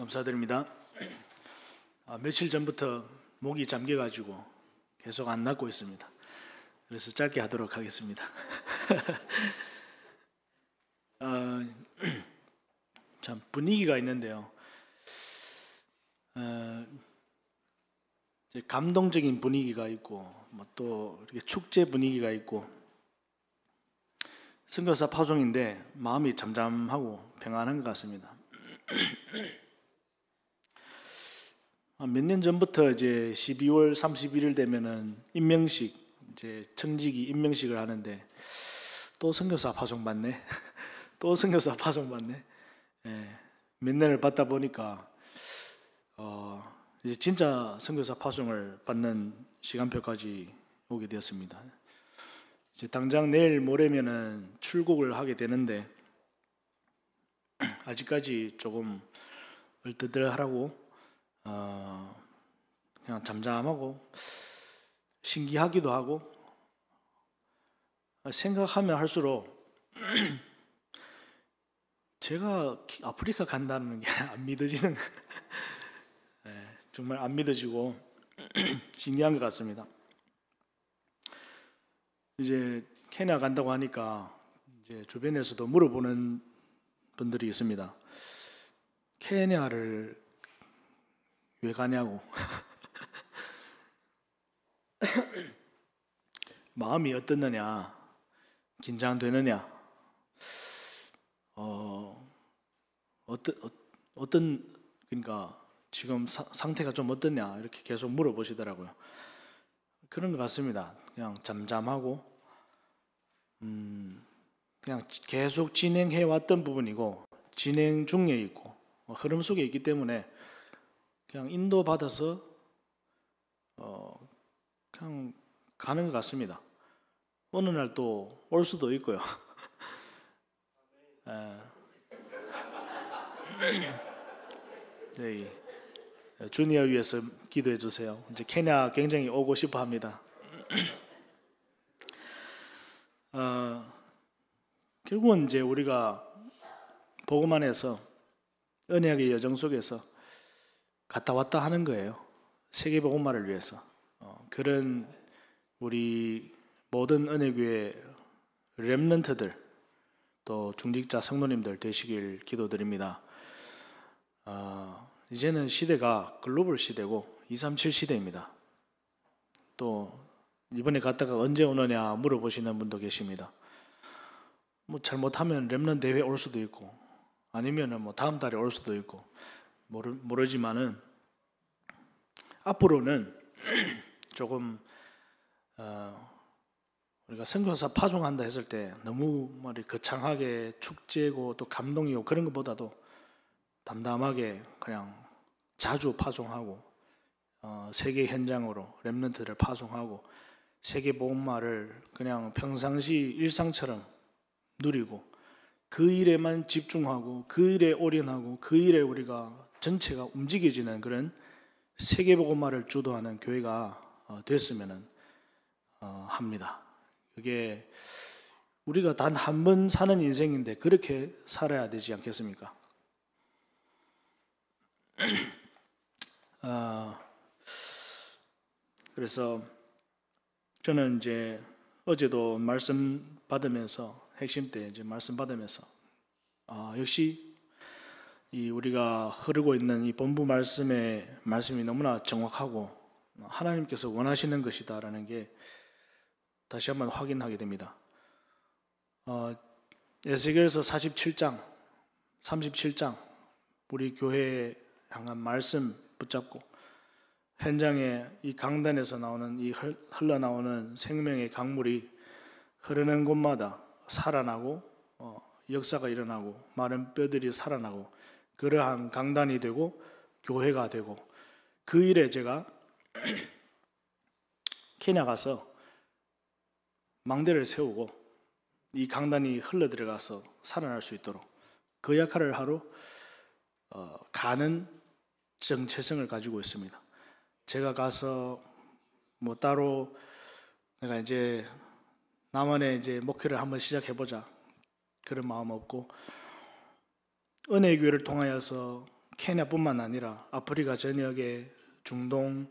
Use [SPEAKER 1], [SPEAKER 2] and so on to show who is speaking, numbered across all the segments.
[SPEAKER 1] 감사드립니다. 아, 며칠 전부터 목이 잠겨가지고 계속 안 낫고 있습니다. 그래서 짧게 하도록 하겠습니다. 아, 참 분위기가 있는데요. 아, 감동적인 분위기가 있고 뭐또 이렇게 축제 분위기가 있고 선교사 파송인데 마음이 잠잠하고 평안한 것 같습니다. 아, 몇년 전부터 이제 12월 31일 되면은 임명식 이제 청직이 임명식을 하는데 또 선교사 파송 받네. 또 선교사 파송 받네. 예, 몇 년을 받다 보니까 어, 이제 진짜 선교사 파송을 받는 시간표까지 오게 되었습니다. 이제 당장 내일 모레면은 출국을 하게 되는데 아직까지 조금 얼뜨들하라고 어, 그냥 잠잠하고 신기하기도 하고 생각하면 할수록 제가 아프리카 간다는 게 안 믿어지는 예, 정말 안 믿어지고 신기한 것 같습니다. 이제 케냐 간다고 하니까 이제 주변에서도 물어보는 분들이 있습니다. 케냐를 왜 가냐고. 마음이 어떻느냐, 긴장되느냐, 어, 어떤, 어, 어떤, 그러니까 지금 사, 상태가 좀어떻냐 이렇게 계속 물어보시더라고요. 그런 것 같습니다. 그냥 잠잠하고, 음, 그냥 계속 진행해 왔던 부분이고, 진행 중에 있고, 뭐 흐름 속에 있기 때문에 그냥 인도받아서 어 그냥 가는 것 같습니다. 어느 날 또 올 수도 있고요. 저 예. 예, 예, 주니어 위해서 기도해 주세요. 이제 케냐 굉장히 오고 싶어 합니다. 어, 결국은 이제 우리가 복음 안에서 은혜의 여정 속에서 갔다 왔다 하는 거예요. 세계복음화를 위해서. 어, 그런 우리 모든 은혜교회 랩런트들 또 중직자 성도님들 되시길 기도드립니다. 어, 이제는 시대가 글로벌 시대고 237 시대입니다. 또 이번에 갔다가 언제 오느냐 물어보시는 분도 계십니다. 뭐 잘못하면 랩런 대회 올 수도 있고 아니면은 뭐 다음 달에 올 수도 있고 모르, 모르지만은 앞으로는 조금 어, 우리가 선교사 파송한다 했을 때 너무 말이 거창하게 축제고 또 감동이고 그런 것보다도 담담하게 그냥 자주 파송하고 어, 세계 현장으로 랩런트를 파송하고 세계 보험말을 그냥 평상시 일상처럼 누리고 그 일에만 집중하고 그 일에 올인하고 그 일에 우리가 전체가 움직여지는 그런 세계보고말을 주도하는 교회가 어, 됐으면 어, 합니다. 그게 우리가 단 한 번 사는 인생인데 그렇게 살아야 되지 않겠습니까? 어, 그래서 저는 이제 어제도 말씀 받으면서 핵심 때 이제 말씀 받으면서 어, 역시 이 우리가 흐르고 있는 이 본부 말씀의 말씀이 너무나 정확하고 하나님께서 원하시는 것이다라는 게 다시 한번 확인하게 됩니다. 어, 에스겔서 47장, 37장 우리 교회에 향한 말씀 붙잡고 현장에 이 강단에서 나오는 이 흘러나오는 생명의 강물이 흐르는 곳마다 살아나고 어, 역사가 일어나고 마른 뼈들이 살아나고 그러한 강단이 되고 교회가 되고 그 일에 제가 케냐 가서 망대를 세우고 이 강단이 흘러들어가서 살아날 수 있도록 그 역할을 하러 어, 가는 정체성을 가지고 있습니다. 제가 가서 뭐 따로 내가 이제 남한에 이제 목회를 한번 시작해보자 그런 마음 없고 은혜 교회를 통하여서 케냐뿐만 아니라 아프리카 전역에 중동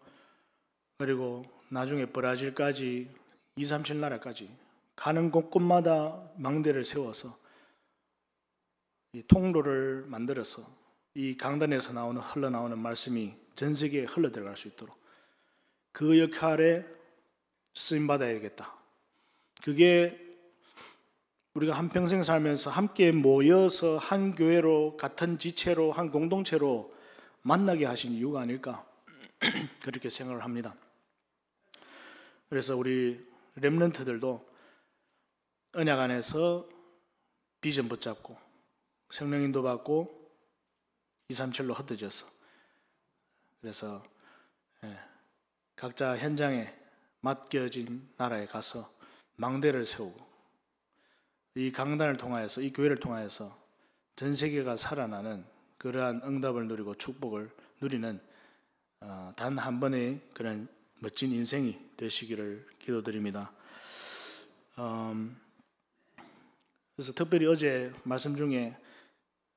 [SPEAKER 1] 그리고 나중에 브라질까지 2, 3, 7나라까지 가는 곳곳마다 망대를 세워서 이 통로를 만들어서 이 강단에서 나오는 흘러나오는 말씀이 전 세계에 흘러들어갈 수 있도록 그 역할에 쓰임 받아야겠다. 그게 우리가 한평생 살면서 함께 모여서 한 교회로 같은 지체로 한 공동체로 만나게 하신 이유가 아닐까 그렇게 생각을 합니다. 그래서 우리 렘런트들도 언약 안에서 비전 붙잡고 성령인도 받고 237로 흩어져서 그래서 예, 각자 현장에 맡겨진 나라에 가서 망대를 세우고 이 강단을 통하여서 이 교회를 통하여서 전 세계가 살아나는 그러한 응답을 누리고 축복을 누리는 어, 단한 번의 그런 멋진 인생이 되시기를 기도드립니다. 음, 그래서 특별히 어제 말씀 중에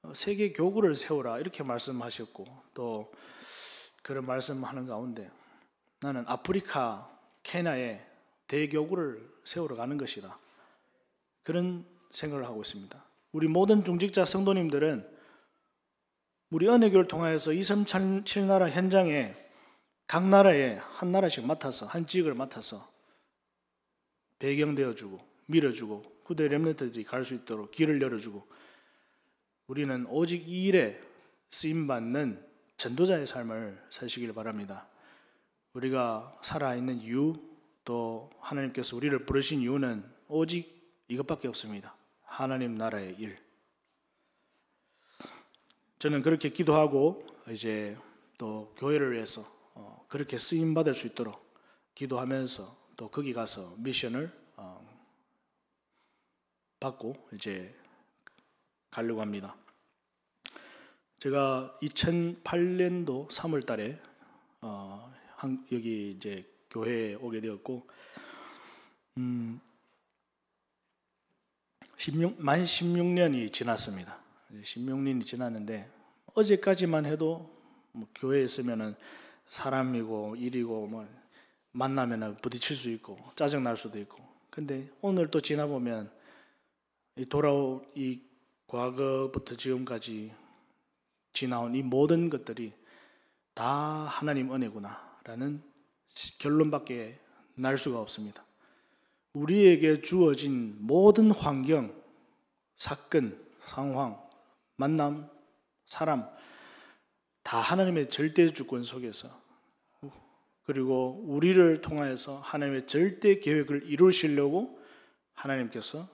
[SPEAKER 1] 어, 세계 교구를 세우라 이렇게 말씀하셨고 또 그런 말씀하는 가운데 나는 아프리카 케냐에 대교구를 세우러 가는 것이다. 그런 생각을 하고 있습니다. 우리 모든 중직자 성도님들은 우리 은혜교를 통하여서 이삼칠나라 현장에 각 나라에 한 나라씩 맡아서 한 직을 맡아서 배경되어 주고 밀어주고 후대 렘넌트들이 갈 수 있도록 길을 열어주고 우리는 오직 이 일에 쓰임 받는 전도자의 삶을 사시길 바랍니다. 우리가 살아 있는 이유 또 하나님께서 우리를 부르신 이유는 오직 이것밖에 없습니다. 하나님 나라의 일. 저는 그렇게 기도하고 이제 또 교회를 위해서 어, 그렇게 쓰임 받을 수 있도록 기도하면서 또 거기 가서 미션을 어, 받고 이제 가려고 합니다. 제가 2008년도 3월 달에 어, 여기 이제 교회에 오게 되었고 음, 16, 만 16년이 지났습니다. 16년이 지났는데 어제까지만 해도 뭐 교회에 있으면은 사람이고 일이고 뭐만나면 부딪힐 수 있고 짜증 날 수도 있고. 근데 오늘 또 지나 보면 이 돌아올 이 과거부터 지금까지 지나온 이 모든 것들이 다 하나님 은혜구나라는 결론밖에 날 수가 없습니다. 우리에게 주어진 모든 환경, 사건, 상황, 만남, 사람, 다 하나님의 절대 주권 속에서 그리고 우리를 통하여서 하나님의 절대 계획을 이루시려고 하나님께서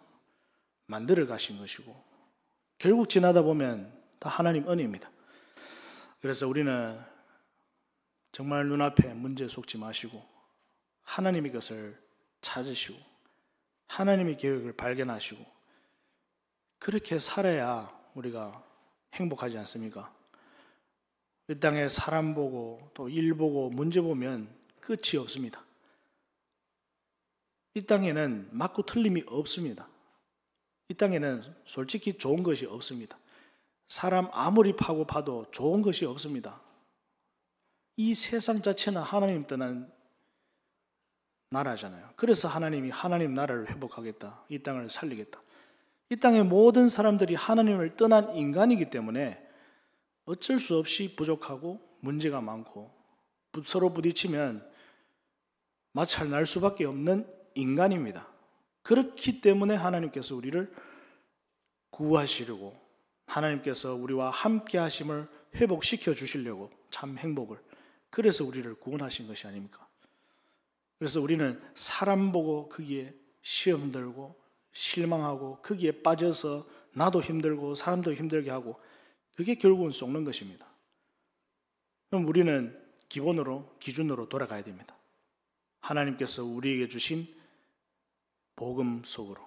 [SPEAKER 1] 만들어 가신 것이고 결국 지나다 보면 다 하나님 은혜입니다. 그래서 우리는 정말 눈앞에 문제 속지 마시고 하나님의 것을 찾으시고 하나님의 계획을 발견하시고 그렇게 살아야 우리가 행복하지 않습니까? 이 땅에 사람 보고 또 일 보고 문제 보면 끝이 없습니다. 이 땅에는 맞고 틀림이 없습니다. 이 땅에는 솔직히 좋은 것이 없습니다. 사람 아무리 파고 파도 좋은 것이 없습니다. 이 세상 자체는 하나님 떠난 나라잖아요. 그래서 하나님이 하나님 나라를 회복하겠다. 이 땅을 살리겠다. 이 땅의 모든 사람들이 하나님을 떠난 인간이기 때문에 어쩔 수 없이 부족하고 문제가 많고 서로 부딪히면 마찰 날 수밖에 없는 인간입니다. 그렇기 때문에 하나님께서 우리를 구하시려고 하나님께서 우리와 함께 하심을 회복시켜 주시려고 참 행복을 그래서 우리를 구원하신 것이 아닙니까? 그래서 우리는 사람 보고 거기에 시험 들고 실망하고 거기에 빠져서 나도 힘들고 사람도 힘들게 하고 그게 결국은 속는 것입니다. 그럼 우리는 기본으로 기준으로 돌아가야 됩니다. 하나님께서 우리에게 주신 복음 속으로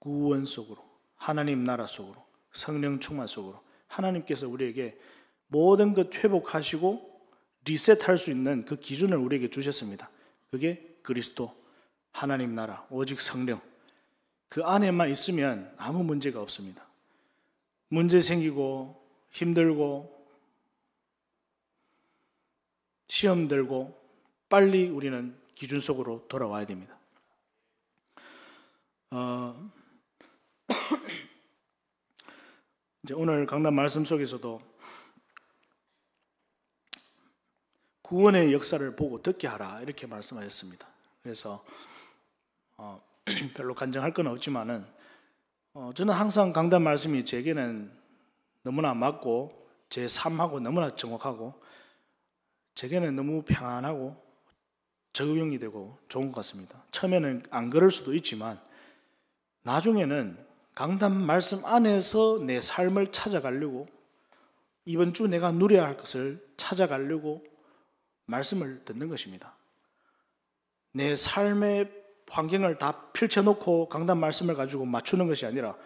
[SPEAKER 1] 구원 속으로 하나님 나라 속으로 성령 충만 속으로 하나님께서 우리에게 모든 것 회복하시고 리셋할 수 있는 그 기준을 우리에게 주셨습니다. 그게 그리스도, 하나님 나라, 오직 성령. 그 안에만 있으면 아무 문제가 없습니다. 문제 생기고 힘들고 시험 들고 빨리 우리는 기준 속으로 돌아와야 됩니다. 어, 이제 오늘 강단 말씀 속에서도 구원의 역사를 보고 듣게 하라 이렇게 말씀하셨습니다. 그래서 어, 별로 간증할 건 없지만은 어, 저는 항상 강단 말씀이 제게는 너무나 맞고 제 삶하고 너무나 정확하고 제게는 너무 평안하고 적용이 되고 좋은 것 같습니다. 처음에는 안 그럴 수도 있지만 나중에는 강단 말씀 안에서 내 삶을 찾아가려고 이번 주 내가 누려야 할 것을 찾아가려고 말씀을 듣는 것입니다. 내 삶의 환경을 다 펼쳐놓고 강단 말씀을 가지고 맞추는 것이 아니라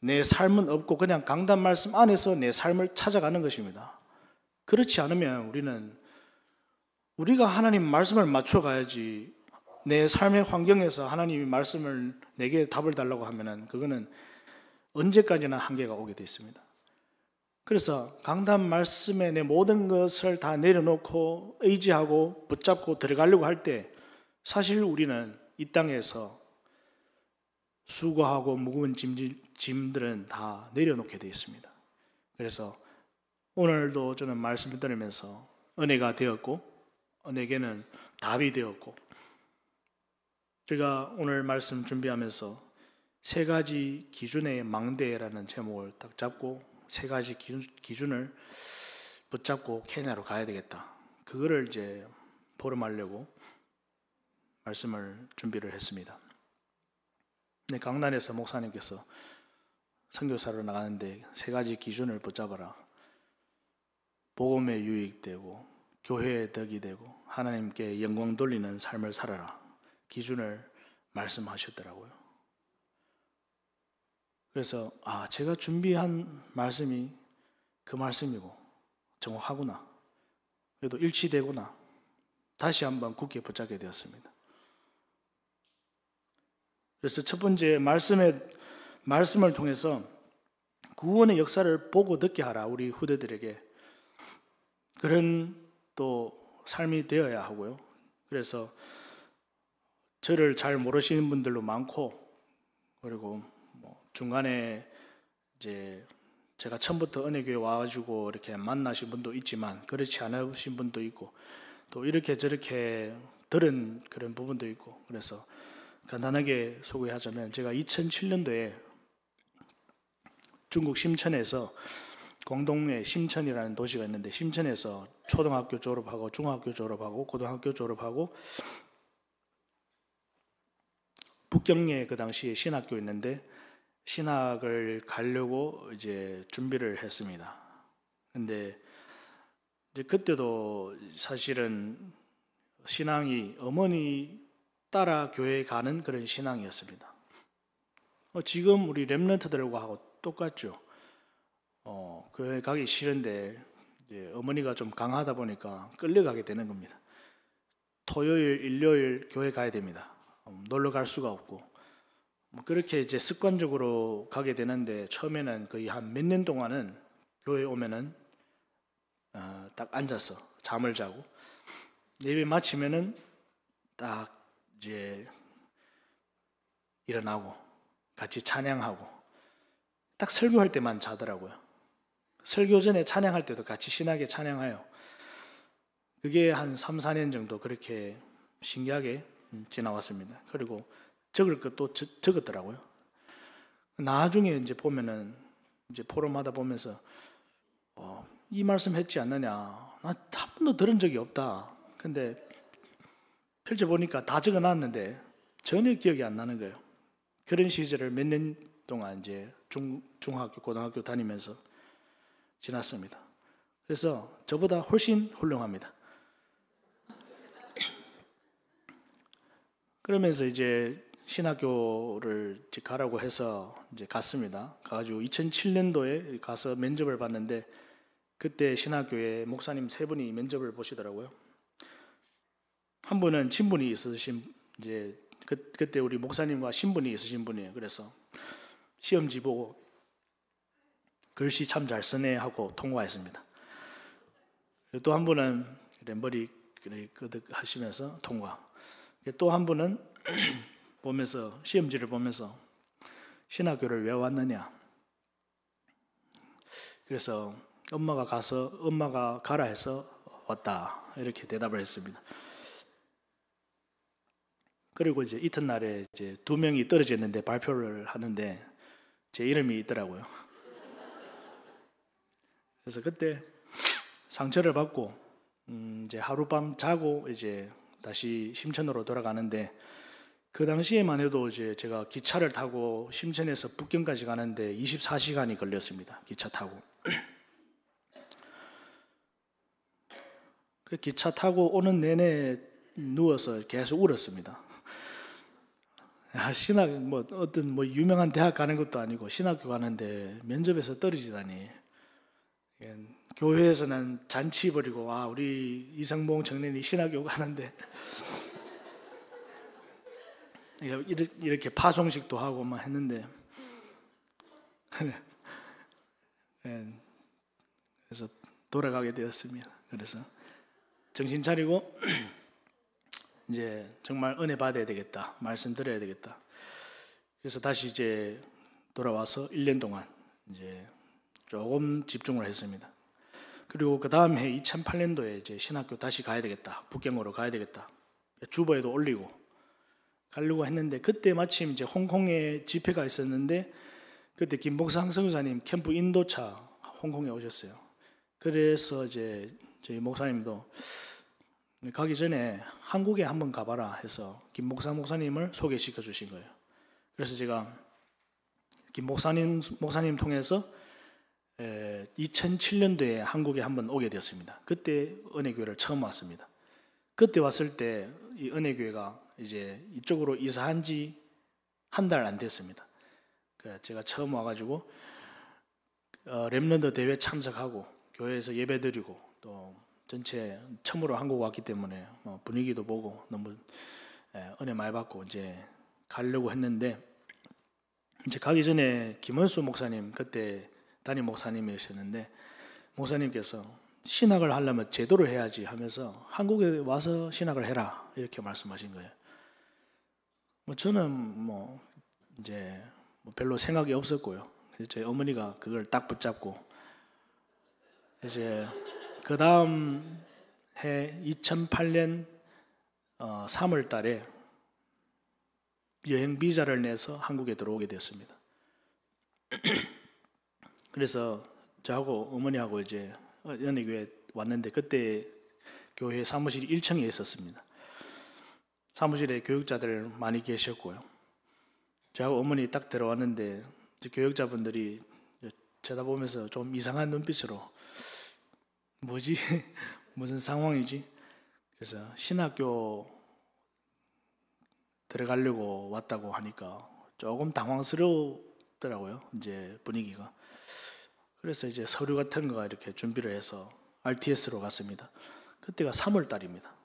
[SPEAKER 1] 내 삶은 없고 그냥 강단 말씀 안에서 내 삶을 찾아가는 것입니다. 그렇지 않으면 우리는 우리가 하나님 말씀을 맞춰가야지 내 삶의 환경에서 하나님이 말씀을 내게 답을 달라고 하면은 그거는 언제까지나 한계가 오게 되어 있습니다. 그래서 강단 말씀에 내 모든 것을 다 내려놓고 의지하고 붙잡고 들어가려고 할 때 사실 우리는 이 땅에서 수고하고 무거운 짐, 들은다 내려놓게 되어 있습니다. 그래서 오늘도 저는 말씀을 들으면서 은혜가 되었고 은혜게는 에 답이 되었고 제가 오늘 말씀 준비하면서 세 가지 기준의 망대라는 제목을 딱 잡고 세 가지 기준, 을 붙잡고 케냐로 가야 되겠다. 그거를 이제 보름하려고 말씀을 준비를 했습니다. 근 네, 강단에서 목사님께서 선교사로 나가는데 세 가지 기준을 붙잡아라. 복음에 유익되고 교회의 덕이 되고 하나님께 영광 돌리는 삶을 살아라. 기준을 말씀하셨더라고요. 그래서 아 제가 준비한 말씀이 그 말씀이고 정확하구나. 그래도 일치되구나. 다시 한번 굳게 붙잡게 되었습니다. 그래서 첫 번째 말씀의 말씀을 통해서 구원의 역사를 보고 듣게 하라 우리 후대들에게 그런 또 삶이 되어야 하고요. 그래서 저를 잘 모르시는 분들도 많고 그리고 중간에 이제 제가 처음부터 은혜교회 와가지고 이렇게 만나신 분도 있지만 그렇지 않으신 분도 있고 또 이렇게 저렇게 들은 그런 부분도 있고 그래서 간단하게 소개하자면 제가 2007년도에 중국 심천에서 공동의 심천이라는 도시가 있는데 심천에서 초등학교 졸업하고 중학교 졸업하고 고등학교 졸업하고 북경에 그 당시에 신학교 있는데 신학을 가려고 이제 준비를 했습니다. 근데 이제 그때도 사실은 신앙이 어머니 따라 교회에 가는 그런 신앙이었습니다. 어, 지금 우리 렘런트들과 하고 똑같죠. 어, 교회 가기 싫은데 어머니가 좀 강하다 보니까 끌려가게 되는 겁니다. 토요일, 일요일 교회 가야 됩니다. 음, 놀러 갈 수가 없고 뭐 그렇게 이제 습관적으로 가게 되는데 처음에는 거의 한 몇 년 동안은 교회 오면은 어, 딱 앉아서 잠을 자고 예배 마치면은 딱 이제 일어나고 같이 찬양하고 딱 설교할 때만 자더라고요. 설교 전에 찬양할 때도 같이 신나게 찬양해요. 그게 한 3, 4년 정도 그렇게 신기하게 음, 지나왔습니다. 그리고 적을 것도 그 적, 었더라고요 나중에 이제 보면은 이제 포럼하다 보면서 어, 이 말씀 했지 않느냐. 나한 번도 들은 적이 없다. 근데 펼쳐 보니까 다 적어 놨는데 전혀 기억이 안 나는 거예요. 그런 시절을 몇 년 동안 이제 중, 중학교, 고등학교 다니면서 지났습니다. 그래서 저보다 훨씬 훌륭합니다. 그러면서 이제 신학교를 이제 가라고 해서 이제 갔습니다. 가지고 2007년도에 가서 면접을 봤는데 그때 신학교에 목사님 세 분이 면접을 보시더라고요. 한 분은 친분이 있으신 이제 그, 그때 우리 목사님과 신분이 있으신 분이에요. 그래서 시험지 보고 글씨 참 잘 쓰네 하고 통과했습니다. 또 한 분은 머리 끄덕 하시면서 통과. 또 한 분은 보면서 시험지를 보면서 신학교를 왜 왔느냐. 그래서 엄마가 가서 엄마가 가라 해서 왔다 이렇게 대답을 했습니다. 그리고 이제 이튿날에 이제 두 명이 떨어졌는데 발표를 하는데 제 이름이 있더라고요. 그래서 그때 상처를 받고 음 이제 하룻밤 자고 이제 다시 심천으로 돌아가는데 그 당시에만 해도 이제 제가 기차를 타고 심천에서 북경까지 가는데 24시간이 걸렸습니다. 기차 타고. 그 기차 타고 오는 내내 누워서 계속 울었습니다. 아, 신학 뭐 어떤 뭐 유명한 대학 가는 것도 아니고 신학교 가는데 면접에서 떨어지다니. 교회에서 는 잔치 버리고와 아, 우리 이상봉 청년이 신학교 가는데 이렇게 파송식도 하고 막 했는데 네. 그래서 돌아가게 되었습니다. 그래서 정신 차리고 이제 정말 은혜 받아야 되겠다. 말씀 드려야 되겠다. 그래서 다시 이제 돌아와서 1년 동안 이제 조금 집중을 했습니다. 그리고 그 다음 해 2008년도에 이제 신학교 다시 가야 되겠다. 북경으로 가야 되겠다. 주버에도 올리고 하려고 했는데 그때 마침 이제 홍콩에 집회가 있었는데 그때 김복사 선교사님 캠프 인도차 홍콩에 오셨어요. 그래서 이제 저희 목사님도 가기 전에 한국에 한번 가봐라 해서 김 목사 목사님을 소개시켜 주신 거예요. 그래서 제가 김 목사님 목사님 통해서 2007년도에 한국에 한번 오게 되었습니다. 그때 은혜교회를 처음 왔습니다. 그때 왔을 때 이 은혜교회가 이제 이쪽으로 이사한 지 한 달 안 됐습니다. 제가 처음 와가지고 어, 렘런더 대회 참석하고 교회에서 예배드리고 또 전체 처음으로 한국 왔기 때문에 뭐 분위기도 보고 너무 예, 은혜 많이 받고 이제 가려고 했는데 이제 가기 전에 김원수 목사님 그때 담임 목사님이셨는데 목사님께서 신학을 하려면 제도를 해야지 하면서 한국에 와서 신학을 해라 이렇게 말씀하신 거예요. 뭐 저는 뭐 이제 뭐 별로 생각이 없었고요. 저희 어머니가 그걸 딱 붙잡고 이제 그 다음 해 2008년 어 3월 달에 여행 비자를 내서 한국에 들어오게 되었습니다. 그래서 저하고 어머니하고 이제 연예교회 왔는데 그때 교회 사무실 이 1층에 있었습니다. 사무실에 교육자들 많이 계셨고요. 제가 어머니 딱 들어왔는데 교육자분들이 쳐다보면서 좀 이상한 눈빛으로 뭐지 무슨 상황이지? 그래서 신학교 들어가려고 왔다고 하니까 조금 당황스러웠더라고요. 이제 분위기가. 그래서 이제 서류 같은 거 이렇게 준비를 해서 RTS로 갔습니다. 그때가 3월 달입니다.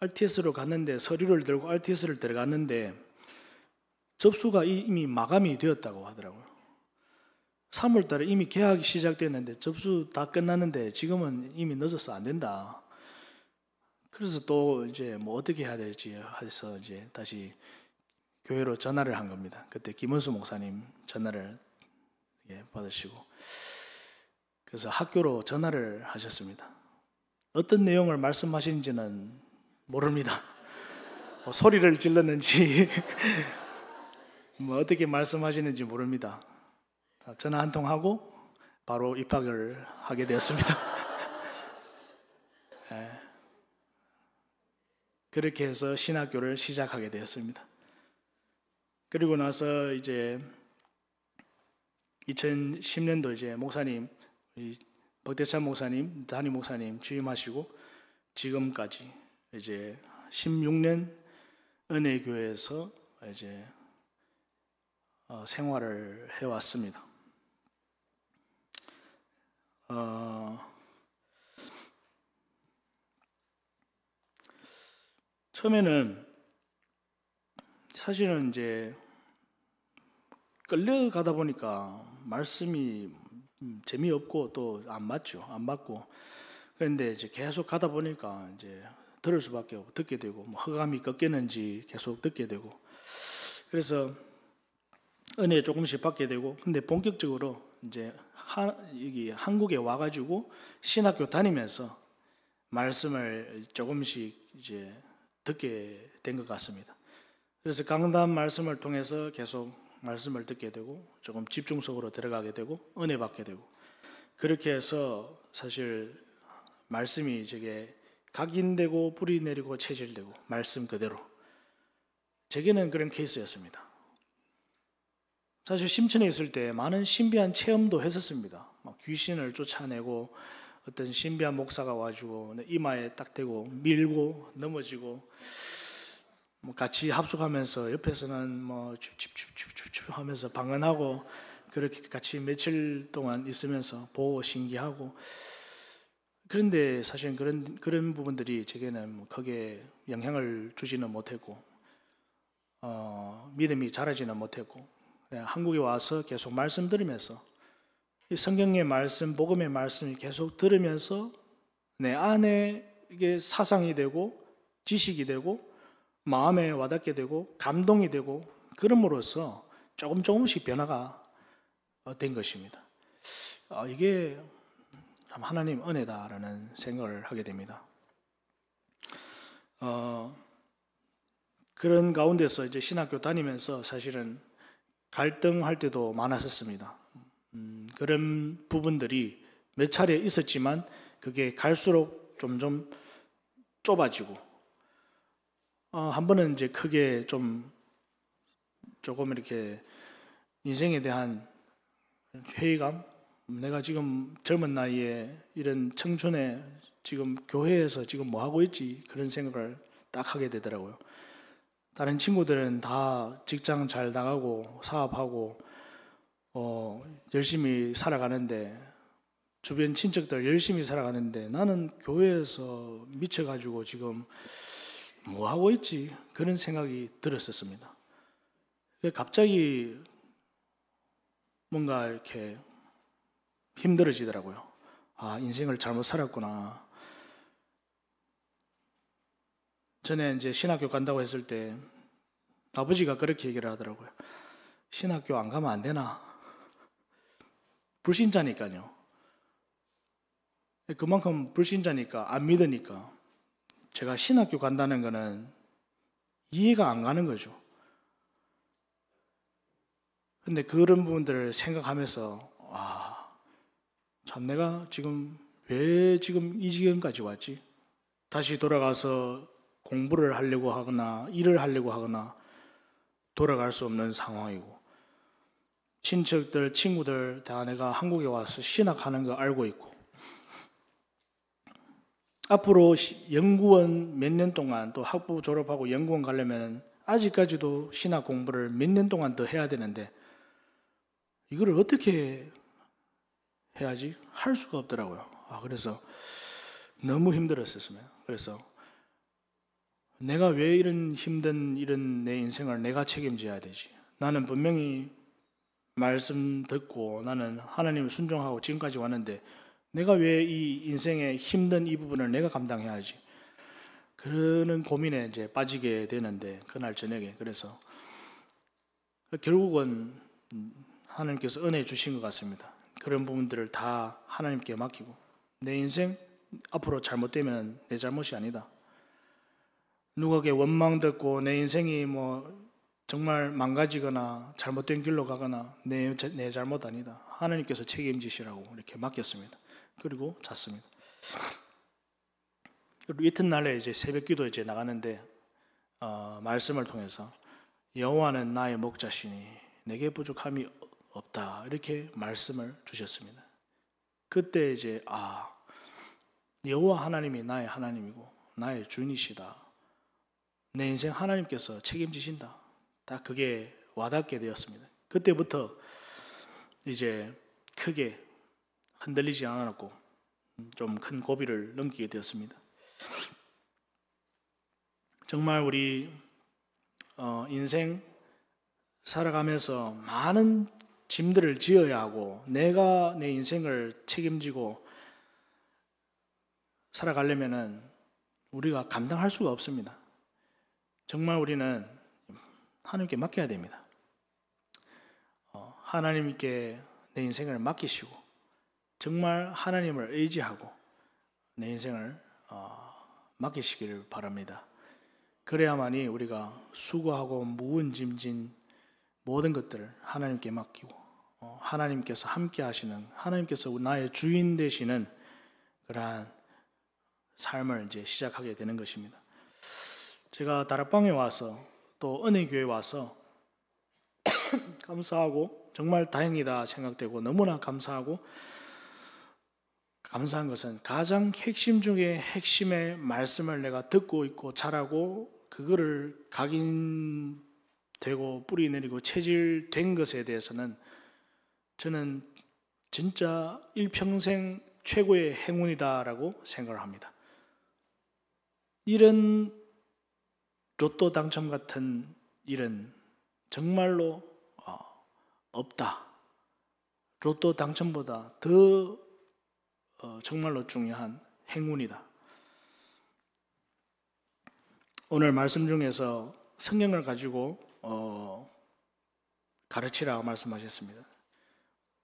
[SPEAKER 1] RTS로 갔는데 서류를 들고 RTS를 들어갔는데 접수가 이미 마감이 되었다고 하더라고요. 3월 달에 이미 계약이 시작됐는데 접수 다 끝났는데 지금은 이미 늦어서 안 된다. 그래서 또 이제 뭐 어떻게 해야 될지 해서 이제 다시 교회로 전화를 한 겁니다. 그때 김은수 목사님 전화를 예, 받으시고 그래서 학교로 전화를 하셨습니다. 어떤 내용을 말씀하시는지는 모릅니다. 뭐 소리를 질렀는지 뭐 어떻게 말씀하시는지 모릅니다. 아, 전화 한통 하고 바로 입학을 하게 되었습니다. 네. 그렇게 해서 신학교를 시작하게 되었습니다. 그리고 나서 이제 2010년도 이제 목사님 우리 박대찬 목사님, 단희 목사님 주임하시고 지금까지 이제 16년 은혜교에서 이제 어, 생활을 해왔습니다. 어, 처음에는 사실은 이제 끌려가다 보니까 말씀이 재미없고 또 안 맞죠. 안 맞고. 그런데 이제 계속 가다 보니까 이제 들을 수밖에 없고 듣게 되고 뭐 허감이 꺾이는지 계속 듣게 되고 그래서 은혜 조금씩 받게 되고 근데 본격적으로 이제 하, 여기 한국에 와가지고 신학교 다니면서 말씀을 조금씩 이제 듣게 된 것 같습니다. 그래서 강단 말씀을 통해서 계속 말씀을 듣게 되고 조금 집중적으로 들어가게 되고 은혜 받게 되고 그렇게 해서 사실 말씀이 저게 각인되고 뿌리 내리고 체질되고 말씀 그대로 제게는 그런 케이스였습니다. 사실 심천에 있을 때 많은 신비한 체험도 했었습니다. 귀신을 쫓아내고 어떤 신비한 목사가 와주고 네, 이마에 딱 대고 밀고 넘어지고 뭐 같이 합숙하면서 옆에서는 뭐 춥춥춥춥춥 하면서 방언하고 그렇게 같이 며칠 동안 있으면서 보고 신기하고 그런데 사실 그런 그런 부분들이 제게는 크게 영향을 주지는 못했고 어, 믿음이 자라지는 못했고 한국에 와서 계속 말씀 들으면서 성경의 말씀, 복음의 말씀을 계속 들으면서 내 안에 이게 사상이 되고 지식이 되고 마음에 와닿게 되고 감동이 되고 그럼으로써 조금 조금씩 변화가 된 것입니다. 어, 이게 참 하나님 은혜다라는 생각을 하게 됩니다. 어, 그런 가운데서 이제 신학교 다니면서 사실은 갈등할 때도 많았었습니다. 음, 그런 부분들이 몇 차례 있었지만 그게 갈수록 점점 좁아지고 어, 한 번은 이제 크게 좀 조금 이렇게 인생에 대한 회의감 내가 지금 젊은 나이에 이런 청춘에 지금 교회에서 지금 뭐 하고 있지 그런 생각을 딱 하게 되더라고요. 다른 친구들은 다 직장 잘 나가고 사업하고 어, 열심히 살아가는데 주변 친척들 열심히 살아가는데 나는 교회에서 미쳐가지고 지금 뭐 하고 있지 그런 생각이 들었었습니다. 갑자기 뭔가 이렇게 힘들어지더라고요. 아, 인생을 잘못 살았구나. 전에 이제 신학교 간다고 했을 때 아버지가 그렇게 얘기를 하더라고요. 신학교 안 가면 안 되나? 불신자니까요. 그만큼 불신자니까 안 믿으니까 제가 신학교 간다는 거는 이해가 안 가는 거죠. 근데 그런 부분들을 생각하면서 와참 내가 지금 왜 지금 이 지경까지 왔지? 다시 돌아가서 공부를 하려고 하거나 일을 하려고 하거나 돌아갈 수 없는 상황이고 친척들 친구들 다 내가 한국에 와서 신학하는 거 알고 있고 앞으로 연구원 몇 년 동안 또 학부 졸업하고 연구원 가려면 아직까지도 신학 공부를 몇 년 동안 더 해야 되는데 이걸 어떻게 해야지 할 수가 없더라고요. 아, 그래서 너무 힘들었었어요. 그래서 내가 왜 이런 힘든 이런 내 인생을 내가 책임져야 되지? 나는 분명히 말씀 듣고 나는 하나님을 순종하고 지금까지 왔는데 내가 왜 이 인생의 힘든 이 부분을 내가 감당해야지? 그런 고민에 이제 빠지게 되는데 그날 저녁에 그래서 결국은 하나님께서 은혜 주신 것 같습니다. 그런 부분들을 다 하나님께 맡기고 내 인생 앞으로 잘못되면 내 잘못이 아니다. 누구게 원망 듣고 내 인생이 뭐 정말 망가지거나 잘못된 길로 가거나 내, 내 잘못 아니다. 하나님께서 책임지시라고 이렇게 맡겼습니다. 그리고 잤습니다. 그리고 이튿날에 이제 새벽 기도 이제 나가는데 어, 말씀을 통해서 여호와는 나의 목자시니 내게 부족함이 없다. 이렇게 말씀을 주셨습니다. 그때 이제 아 여호와 하나님이 나의 하나님이고 나의 주인이시다. 내 인생 하나님께서 책임지신다. 딱 그게 와닿게 되었습니다. 그때부터 이제 크게 흔들리지 않았고 좀 큰 고비를 넘기게 되었습니다. 정말 우리 어, 인생 살아가면서 많은 짐들을 지어야 하고 내가 내 인생을 책임지고 살아가려면은 우리가 감당할 수가 없습니다. 정말 우리는 하나님께 맡겨야 됩니다. 어, 하나님께 내 인생을 맡기시고 정말 하나님을 의지하고 내 인생을 어, 맡기시기를 바랍니다. 그래야만이 우리가 수고하고 무은 짐진 모든 것들을 하나님께 맡기고 어, 하나님께서 함께 하시는 하나님께서 나의 주인 되시는 그러한 삶을 이제 시작하게 되는 것입니다. 제가 다락방에 와서 또 은혜교회 와서 감사하고 정말 다행이다 생각되고 너무나 감사하고 감사한 것은 가장 핵심 중에 핵심의 말씀을 내가 듣고 있고 잘하고 그거를 각인 되고 뿌리 내리고 체질된 것에 대해서는 저는 진짜 일평생 최고의 행운이다라고 생각을 합니다. 이런 로또 당첨 같은 일은 정말로 어, 없다. 로또 당첨보다 더 어, 정말로 중요한 행운이다. 오늘 말씀 중에서 성경을 가지고 어, 가르치라고 말씀하셨습니다.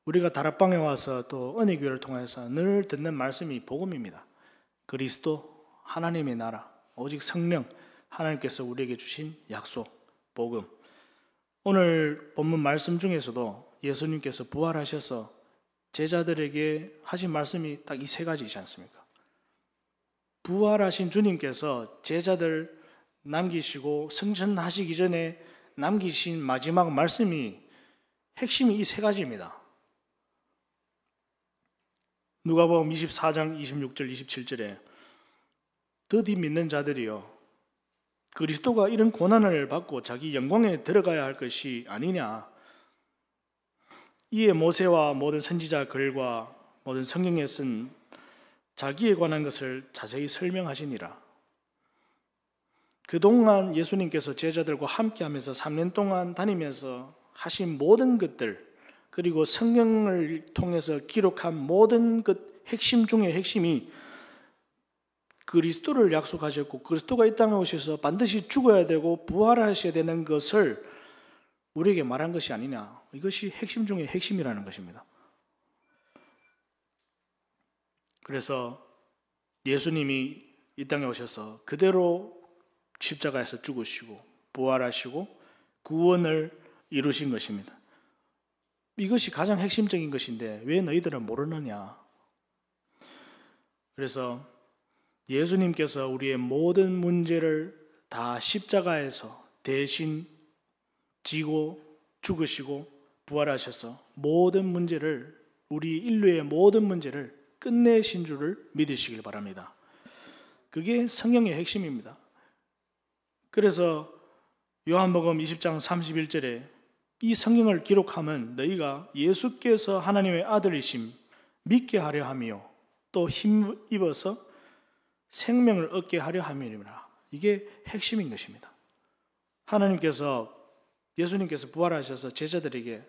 [SPEAKER 1] 우리가 다락방에 와서 또 은혜교회를 통해서 늘 듣는 말씀이 복음입니다. 그리스도, 하나님의 나라, 오직 성령, 하나님께서 우리에게 주신 약속, 복음. 오늘 본문 말씀 중에서도 예수님께서 부활하셔서 제자들에게 하신 말씀이 딱 이 세 가지이지 않습니까? 부활하신 주님께서 제자들 남기시고 승천하시기 전에 남기신 마지막 말씀이 핵심이 이 세 가지입니다. 누가복음 24장 26절 27절에 드디 믿는 자들이여 그리스도가 이런 고난을 받고 자기 영광에 들어가야 할 것이 아니냐 이에 모세와 모든 선지자 글과 모든 성경에 쓴 자기에 관한 것을 자세히 설명하시니라 그동안 예수님께서 제자들과 함께 하면서 3년 동안 다니면서 하신 모든 것들, 그리고 성경을 통해서 기록한 모든 것 핵심 중의 핵심이 그리스도를 약속하셨고 그리스도가 이 땅에 오셔서 반드시 죽어야 되고 부활하셔야 되는 것을 우리에게 말한 것이 아니냐. 이것이 핵심 중의 핵심이라는 것입니다. 그래서 예수님이 이 땅에 오셔서 그대로 십자가에서 죽으시고 부활하시고 구원을 이루신 것입니다. 이것이 가장 핵심적인 것인데 왜 너희들은 모르느냐? 그래서 예수님께서 우리의 모든 문제를 다 십자가에서 대신 지고 죽으시고 부활하셔서 모든 문제를 우리 인류의 모든 문제를 끝내신 줄을 믿으시길 바랍니다. 그게 성경의 핵심입니다. 그래서 요한복음 20장 31절에 이 성경을 기록함은 너희가 예수께서 하나님의 아들이심 믿게 하려 하며 또 힘입어서 생명을 얻게 하려 함이라. 니 이게 핵심인 것입니다. 하나님께서 예수님께서 부활하셔서 제자들에게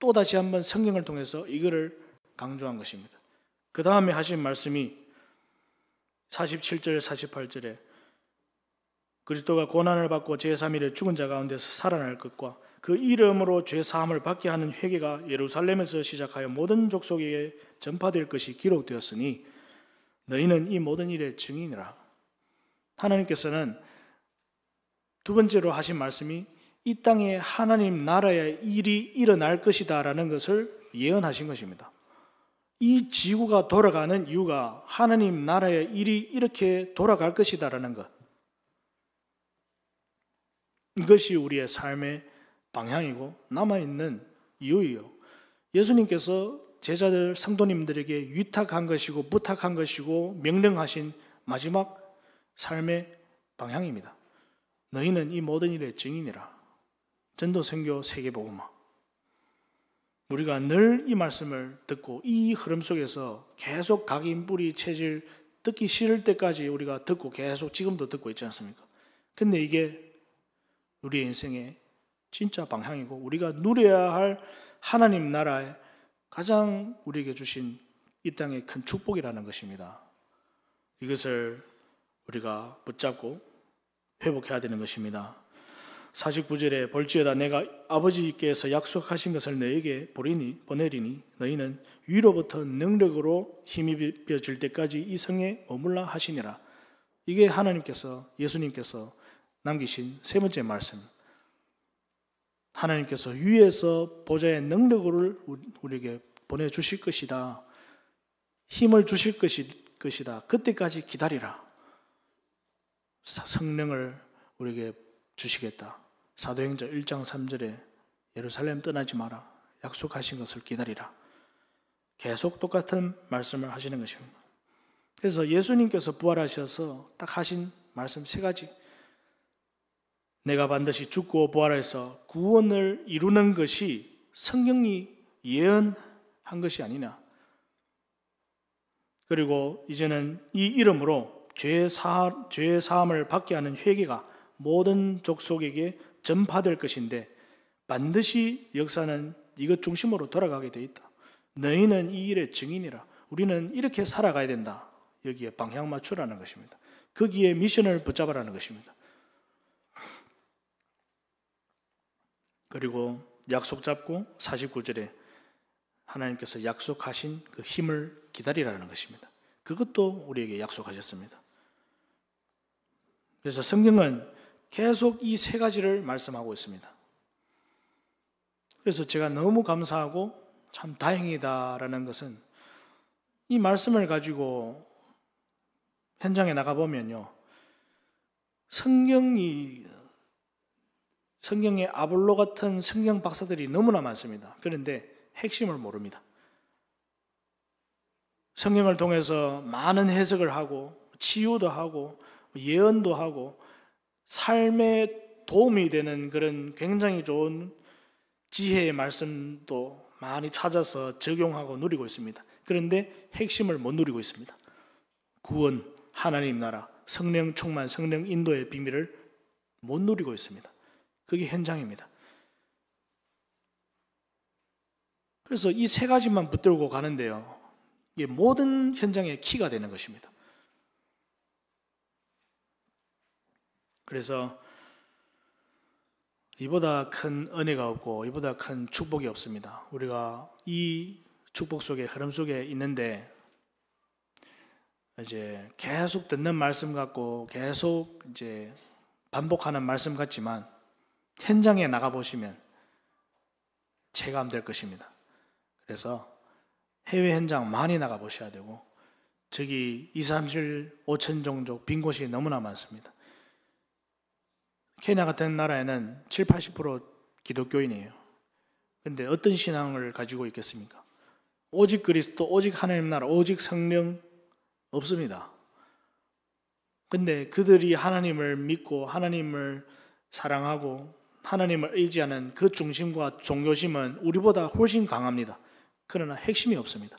[SPEAKER 1] 또 다시 한번 성경을 통해서 이거를 강조한 것입니다. 그 다음에 하신 말씀이 47절, 48절에 그리스도가 고난을 받고 제3일에 죽은 자 가운데서 살아날 것과 그 이름으로 죄 사함을 받게 하는 회개가 예루살렘에서 시작하여 모든 족속에게 전파될 것이 기록되었으니 너희는 이 모든 일의 증인이라. 하나님께서는 두 번째로 하신 말씀이 이 땅에 하나님 나라의 일이 일어날 것이다라는 것을 예언하신 것입니다. 이 지구가 돌아가는 이유가 하나님 나라의 일이 이렇게 돌아갈 것이다라는 것. 이것이 우리의 삶의 방향이고 남아있는 이유예요. 예수님께서 제자들, 성도님들에게 위탁한 것이고 부탁한 것이고 명령하신 마지막 삶의 방향입니다. 너희는 이 모든 일의 증인이라. 전도 선교 세계복음화. 우리가 늘 이 말씀을 듣고 이 흐름 속에서 계속 각인 뿌리 체질 듣기 싫을 때까지 우리가 듣고 계속 지금도 듣고 있지 않습니까? 근데 이게 우리의 인생의 진짜 방향이고 우리가 누려야 할 하나님 나라의 가장 우리에게 주신 이 땅의 큰 축복이라는 것입니다. 이것을 우리가 붙잡고 회복해야 되는 것입니다. 49절에 벌지에다 내가 아버지께서 약속하신 것을 너에게 보리니 보내리니 너희는 위로부터 능력으로 힘입어질 때까지 이 성에 머물라 하시니라. 이게 하나님께서 예수님께서 남기신 세 번째 말씀. 하나님께서 위에서 보좌의 능력을 우리에게 보내주실 것이다. 힘을 주실 것이다. 그때까지 기다리라. 성령을 우리에게 주시겠다. 사도행전 1장 3절에 예루살렘 떠나지 마라. 약속하신 것을 기다리라. 계속 똑같은 말씀을 하시는 것입니다. 그래서 예수님께서 부활하셔서 딱 하신 말씀 세 가지 내가 반드시 죽고 부활해서 구원을 이루는 것이 성경이 예언한 것이 아니냐. 그리고 이제는 이 이름으로 죄 사, 사함을 받게 하는 회개가 모든 족속에게 전파될 것인데 반드시 역사는 이것 중심으로 돌아가게 돼 있다. 너희는 이 일의 증인이라. 우리는 이렇게 살아가야 된다. 여기에 방향 맞추라는 것입니다. 거기에 미션을 붙잡으라는 것입니다. 그리고 약속 잡고 49절에 하나님께서 약속하신 그 힘을 기다리라는 것입니다. 그것도 우리에게 약속하셨습니다. 그래서 성경은 계속 이 세 가지를 말씀하고 있습니다. 그래서 제가 너무 감사하고 참 다행이다라는 것은 이 말씀을 가지고 현장에 나가보면요. 성경이 성경에 아볼로 같은 성경 박사들이 너무나 많습니다. 그런데 핵심을 모릅니다. 성경을 통해서 많은 해석을 하고 치유도 하고 예언도 하고 삶에 도움이 되는 그런 굉장히 좋은 지혜의 말씀도 많이 찾아서 적용하고 누리고 있습니다. 그런데 핵심을 못 누리고 있습니다. 구원, 하나님 나라, 성령 충만, 성령 인도의 비밀을 못 누리고 있습니다. 그게 현장입니다. 그래서 이 세 가지만 붙들고 가는데요. 이게 모든 현장의 키가 되는 것입니다. 그래서 이보다 큰 은혜가 없고 이보다 큰 축복이 없습니다. 우리가 이 축복 속에 흐름 속에 있는데 이제 계속 듣는 말씀 같고 계속 이제 반복하는 말씀 같지만 현장에 나가보시면 체감될 것입니다. 그래서 해외 현장 많이 나가보셔야 되고, 저기 2, 3실 5천 종족 빈 곳이 너무나 많습니다. 케냐 같은 나라에는 7, 80% 기독교인이에요. 근데 어떤 신앙을 가지고 있겠습니까? 오직 그리스도, 오직 하나님 나라, 오직 성령 없습니다. 근데 그들이 하나님을 믿고 하나님을 사랑하고 하나님을 의지하는 그 중심과 종교심은 우리보다 훨씬 강합니다. 그러나 핵심이 없습니다.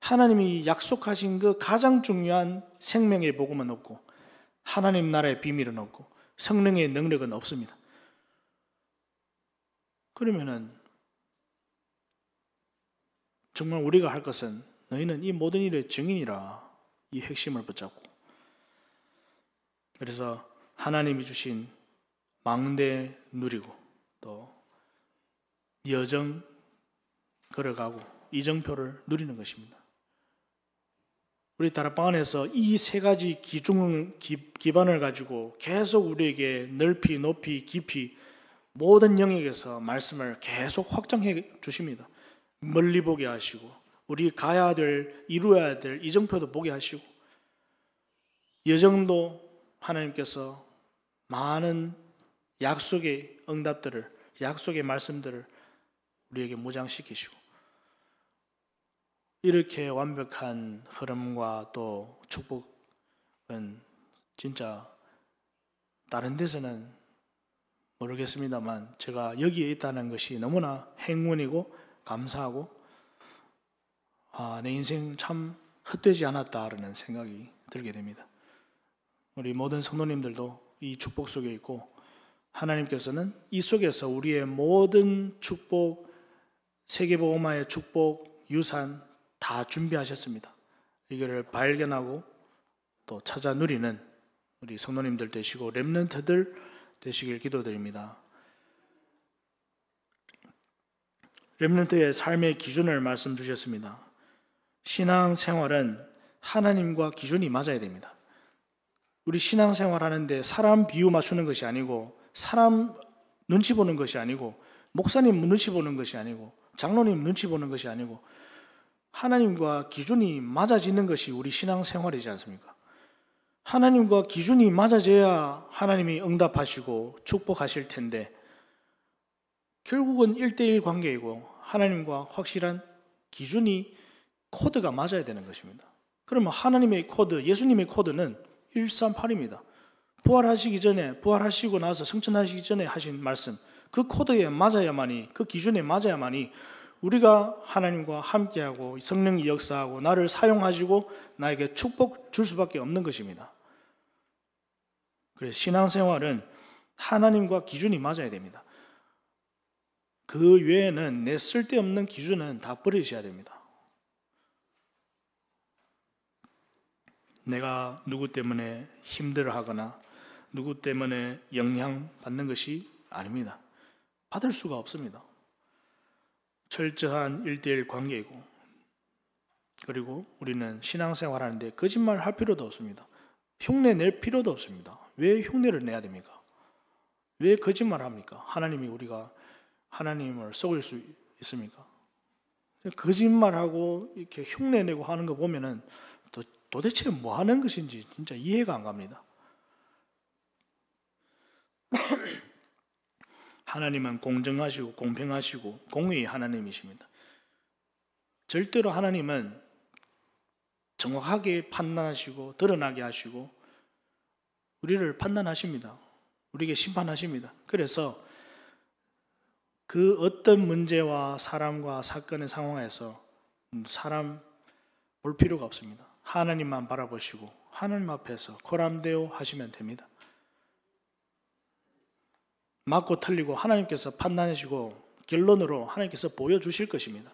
[SPEAKER 1] 하나님이 약속하신 그 가장 중요한 생명의 복음은 없고 하나님 나라의 비밀은 없고 성령의 능력은 없습니다. 그러면은 정말 우리가 할 것은 너희는 이 모든 일의 증인이라 이 핵심을 붙잡고 그래서 하나님이 주신 망대 누리고 또 여정 걸어가고 이정표를 누리는 것입니다. 우리 다락방 안에서 이 세 가지 기중 기, 반을 가지고 계속 우리에게 넓히 높이 깊이 모든 영역에서 말씀을 계속 확장해 주십니다. 멀리 보게 하시고 우리 가야 될 이루어야 될 이정표도 보게 하시고 여정도 하나님께서 많은 약속의 응답들을, 약속의 말씀들을 우리에게 무장시키시고, 이렇게 완벽한 흐름과 또 축복은 진짜 다른 데서는 모르겠습니다만 제가 여기에 있다는 것이 너무나 행운이고 감사하고 아, 내 인생 참 헛되지 않았다라는 생각이 들게 됩니다. 우리 모든 성도님들도 이 축복 속에 있고 하나님께서는 이 속에서 우리의 모든 축복, 세계보호마의 축복, 유산 다 준비하셨습니다. 이거를 발견하고 또 찾아 누리는 우리 성도님들 되시고 렘런트들 되시길 기도드립니다. 렘런트의 삶의 기준을 말씀 주셨습니다. 신앙 생활은 하나님과 기준이 맞아야 됩니다. 우리 신앙 생활 하는데 사람 비유 맞추는 것이 아니고 사람 눈치 보는 것이 아니고 목사님 눈치 보는 것이 아니고 장로님 눈치 보는 것이 아니고 하나님과 기준이 맞아지는 것이 우리 신앙생활이지 않습니까? 하나님과 기준이 맞아져야 하나님이 응답하시고 축복하실 텐데 결국은 1대1 관계이고 하나님과 확실한 기준이 코드가 맞아야 되는 것입니다. 그러면 하나님의 코드, 예수님의 코드는 138입니다. 부활하시기 전에 부활하시고 나서 성천하시기 전에 하신 말씀 그 코드에 맞아야만이 그 기준에 맞아야만이 우리가 하나님과 함께하고 성령이 역사하고 나를 사용하시고 나에게 축복 줄 수밖에 없는 것입니다. 그래서 신앙생활은 하나님과 기준이 맞아야 됩니다. 그 외에는 내 쓸데없는 기준은 다 버리셔야 됩니다. 내가 누구 때문에 힘들어하거나 누구 때문에 영향받는 것이 아닙니다. 받을 수가 없습니다. 철저한 일대일 관계이고 그리고 우리는 신앙생활 하는데 거짓말 할 필요도 없습니다. 흉내 낼 필요도 없습니다. 왜 흉내를 내야 됩니까? 왜 거짓말 합니까? 하나님이 우리가 하나님을 속일 수 있습니까? 거짓말하고 이렇게 흉내내고 하는 거 보면은 도대체 뭐 하는 것인지 진짜 이해가 안 갑니다. 하나님은 공정하시고 공평하시고 공의 하나님이십니다. 절대로 하나님은 정확하게 판단하시고 드러나게 하시고 우리를 판단하십니다. 우리에게 심판하십니다. 그래서 그 어떤 문제와 사람과 사건의 상황에서 사람 볼 필요가 없습니다. 하나님만 바라보시고 하나님 앞에서 고람되어 하시면 됩니다. 맞고 틀리고 하나님께서 판단하시고 결론으로 하나님께서 보여주실 것입니다.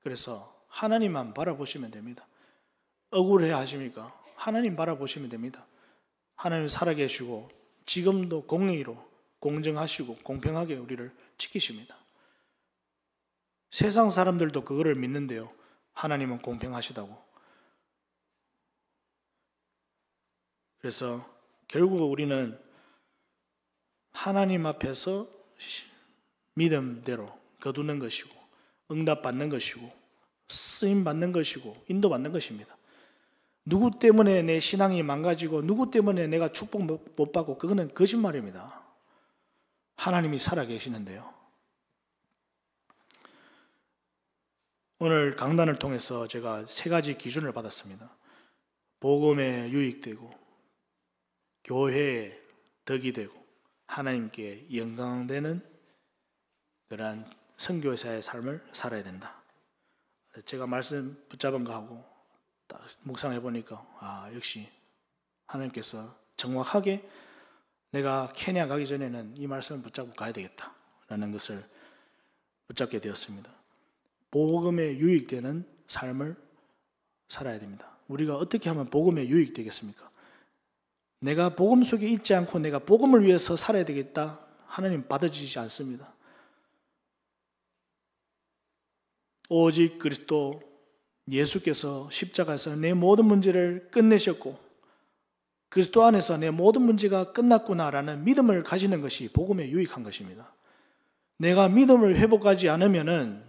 [SPEAKER 1] 그래서 하나님만 바라보시면 됩니다. 억울해 하십니까? 하나님 바라보시면 됩니다. 하나님 살아계시고 지금도 공의로 공정하시고 공평하게 우리를 지키십니다. 세상 사람들도 그거를 믿는데요. 하나님은 공평하시다고. 그래서 결국 우리는 하나님 앞에서 믿음대로 거두는 것이고 응답받는 것이고 쓰임받는 것이고 인도받는 것입니다. 누구 때문에 내 신앙이 망가지고 누구 때문에 내가 축복 못 받고 그거는 거짓말입니다. 하나님이 살아계시는데요. 오늘 강단을 통해서 제가 세 가지 기준을 받았습니다. 복음에 유익되고 교회에 덕이 되고 하나님께 영광되는 그러한 선교사의 삶을 살아야 된다. 제가 말씀 붙잡은 거하고 딱 묵상해 보니까 아 역시 하나님께서 정확하게 내가 케냐 가기 전에는 이 말씀을 붙잡고 가야 되겠다라는 것을 붙잡게 되었습니다. 복음에 유익되는 삶을 살아야 됩니다. 우리가 어떻게 하면 복음에 유익되겠습니까? 내가 복음 속에 있지 않고 내가 복음을 위해서 살아야 되겠다. 하나님 받아주지 않습니다. 오직 그리스도 예수께서 십자가에서 내 모든 문제를 끝내셨고 그리스도 안에서 내 모든 문제가 끝났구나라는 믿음을 가지는 것이 복음에 유익한 것입니다. 내가 믿음을 회복하지 않으면은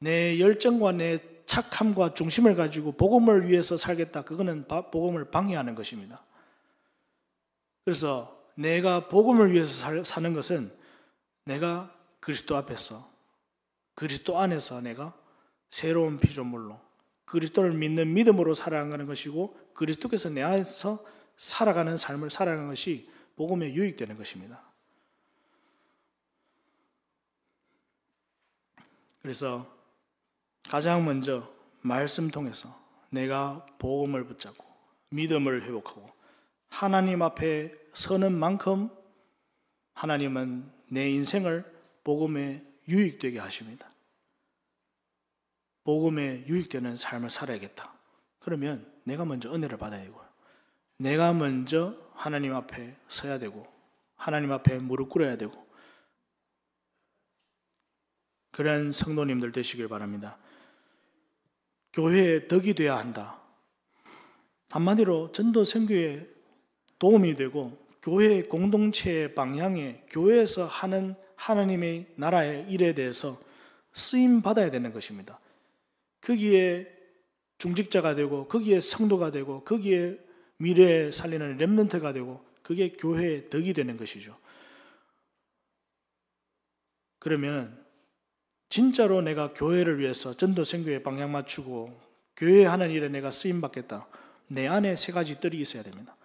[SPEAKER 1] 내 열정과 내 착함과 중심을 가지고 복음을 위해서 살겠다. 그거는 복음을 방해하는 것입니다. 그래서 내가 복음을 위해서 사는 것은 내가 그리스도 앞에서 그리스도 안에서 내가 새로운 피조물로 그리스도를 믿는 믿음으로 살아가는 것이고 그리스도께서 내 안에서 살아가는 삶을 살아가는 것이 복음에 유익되는 것입니다. 그래서 가장 먼저 말씀 통해서 내가 복음을 붙잡고 믿음을 회복하고 하나님 앞에 서는 만큼 하나님은 내 인생을 복음에 유익되게 하십니다. 복음에 유익되는 삶을 살아야겠다. 그러면 내가 먼저 은혜를 받아야 되고, 내가 먼저 하나님 앞에 서야 되고, 하나님 앞에 무릎 꿇어야 되고, 그런 성도님들 되시길 바랍니다. 교회의 덕이 되어야 한다. 한마디로 전도 선교의 도움이 되고 교회 공동체의 방향에 교회에서 하는 하나님의 나라의 일에 대해서 쓰임 받아야 되는 것입니다. 거기에 중직자가 되고 거기에 성도가 되고 거기에 미래에 살리는 렘넌트가 되고 그게 교회의 덕이 되는 것이죠. 그러면 진짜로 내가 교회를 위해서 전도 선교의 방향 맞추고 교회 하는 일에 내가 쓰임 받겠다. 내 안에 세 가지 뜰이 있어야 됩니다.